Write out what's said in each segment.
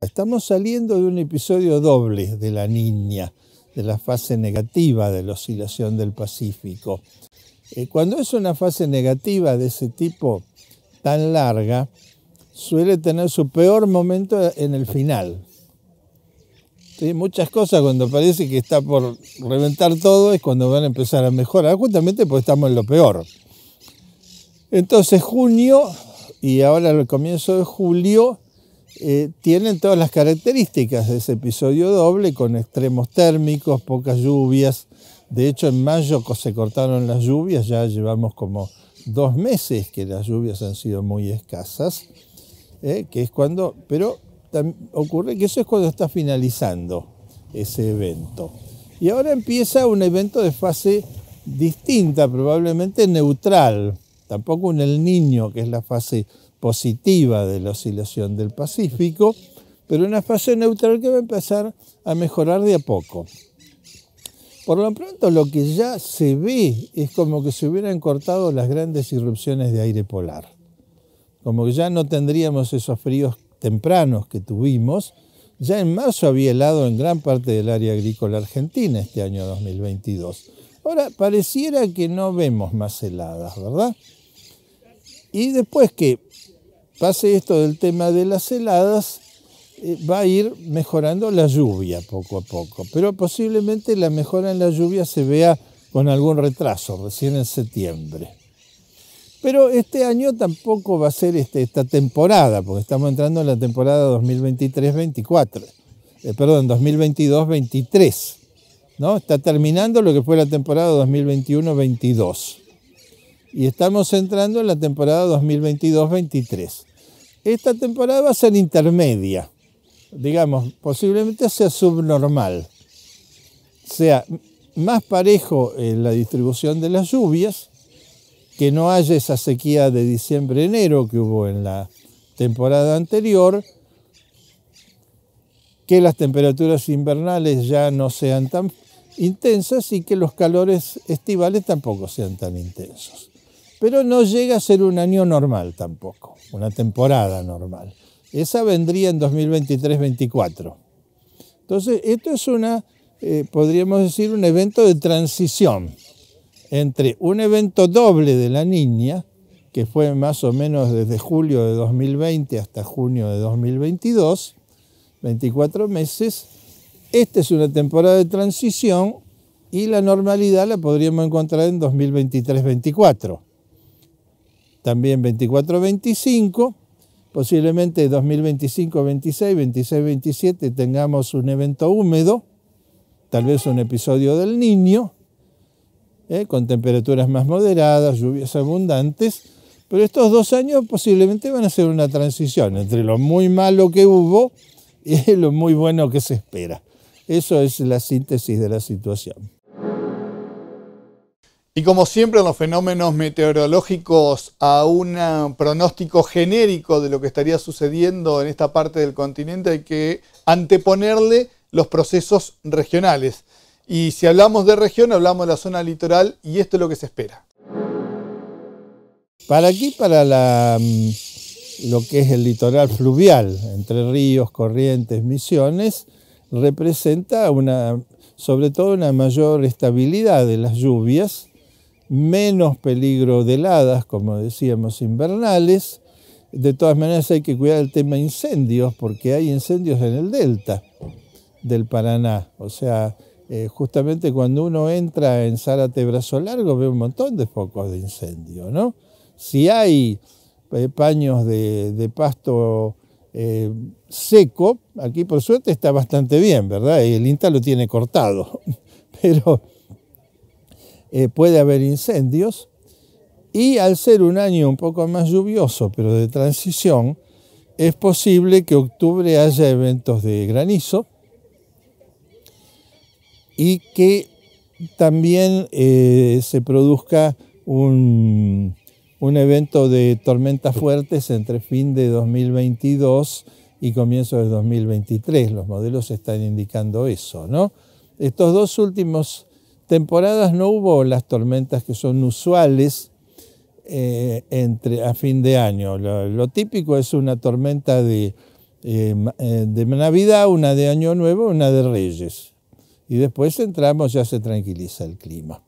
Estamos saliendo de un episodio doble de la niña, de la fase negativa de la oscilación del Pacífico. Eh, cuando es una fase negativa de ese tipo tan larga, suele tener su peor momento en el final. Muchas cosas cuando parece que está por reventar todo es cuando van a empezar a mejorar, justamente porque estamos en lo peor. Entonces junio y ahora el comienzo de julio eh, tienen todas las características de ese episodio doble, con extremos térmicos, pocas lluvias. De hecho, en mayo se cortaron las lluvias, ya llevamos como dos meses que las lluvias han sido muy escasas, eh, que es cuando, pero ocurre que eso es cuando está finalizando ese evento. Y ahora empieza un evento de fase distinta, probablemente neutral, tampoco en el niño, que es la fase positiva de la oscilación del Pacífico, pero una fase neutral que va a empezar a mejorar de a poco. Por lo pronto lo que ya se ve es como que se hubieran cortado las grandes irrupciones de aire polar. Como que ya no tendríamos esos fríos tempranos que tuvimos. Ya en marzo había helado en gran parte del área agrícola argentina este año 2022. Ahora pareciera que no vemos más heladas, ¿verdad? Y después que pase esto del tema de las heladas, eh, va a ir mejorando la lluvia poco a poco. Pero posiblemente la mejora en la lluvia se vea con algún retraso, recién en septiembre. Pero este año tampoco va a ser este, esta temporada, porque estamos entrando en la temporada 2023-24, eh, perdón, 2022-23, ¿no? Está terminando lo que fue la temporada 2021-22 y estamos entrando en la temporada 2022-23. Esta temporada va a ser intermedia, digamos, posiblemente sea subnormal, sea más parejo en la distribución de las lluvias, que no haya esa sequía de diciembre-enero que hubo en la temporada anterior, que las temperaturas invernales ya no sean tan intensas y que los calores estivales tampoco sean tan intensos pero no llega a ser un año normal tampoco, una temporada normal. Esa vendría en 2023-24. Entonces, esto es una, eh, podríamos decir, un evento de transición entre un evento doble de la niña, que fue más o menos desde julio de 2020 hasta junio de 2022, 24 meses. Esta es una temporada de transición y la normalidad la podríamos encontrar en 2023-24 también 24-25, posiblemente 2025-26, 26-27 tengamos un evento húmedo, tal vez un episodio del niño, eh, con temperaturas más moderadas, lluvias abundantes, pero estos dos años posiblemente van a ser una transición entre lo muy malo que hubo y lo muy bueno que se espera. Eso es la síntesis de la situación. Y como siempre en los fenómenos meteorológicos, a un pronóstico genérico de lo que estaría sucediendo en esta parte del continente hay que anteponerle los procesos regionales. Y si hablamos de región, hablamos de la zona litoral y esto es lo que se espera. Para aquí, para mm, lo que es el litoral fluvial, entre ríos, corrientes, misiones, representa una, sobre todo una mayor estabilidad de las lluvias menos peligro de heladas, como decíamos, invernales. De todas maneras hay que cuidar el tema incendios, porque hay incendios en el delta del Paraná. O sea, eh, justamente cuando uno entra en Zárate Brazo Largo ve un montón de focos de incendio, ¿no? Si hay eh, paños de, pasto eh, seco, aquí por suerte está bastante bien, ¿verdad? El INTA lo tiene cortado, pero eh, puede haber incendios y al ser un año un poco más lluvioso, pero de transición, es posible que octubre haya eventos de granizo y que también eh, se produzca un, evento de tormentas fuertes entre fin de 2022 y comienzo de 2023. Los modelos están indicando eso, ¿no? Estos dos últimos temporadas no hubo las tormentas que son usuales eh, entre, a fin de año. Lo, típico es una tormenta de, eh, eh, de Navidad, una de Año Nuevo, una de Reyes. Y después entramos, ya se tranquiliza el clima.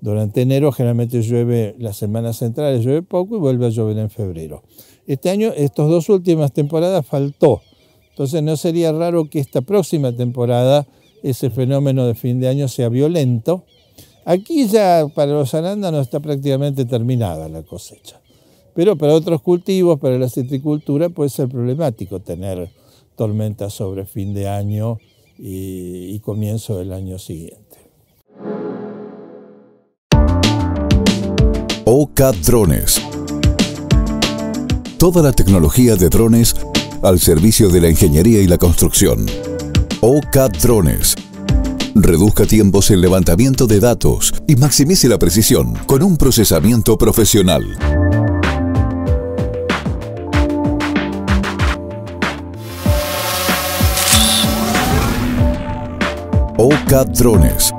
Durante enero generalmente llueve, las semanas centrales llueve poco y vuelve a llover en febrero. Este año, estas dos últimas temporadas faltó. Entonces no sería raro que esta próxima temporada ese fenómeno de fin de año sea violento. Aquí ya para los arándanos está prácticamente terminada la cosecha. Pero para otros cultivos, para la citricultura, puede ser problemático tener tormentas sobre fin de año y, comienzo del año siguiente. Oca Drones. Toda la tecnología de drones al servicio de la ingeniería y la construcción. OCAD Drones. Reduzca tiempos en levantamiento de datos y maximice la precisión con un procesamiento profesional. OCAD Drones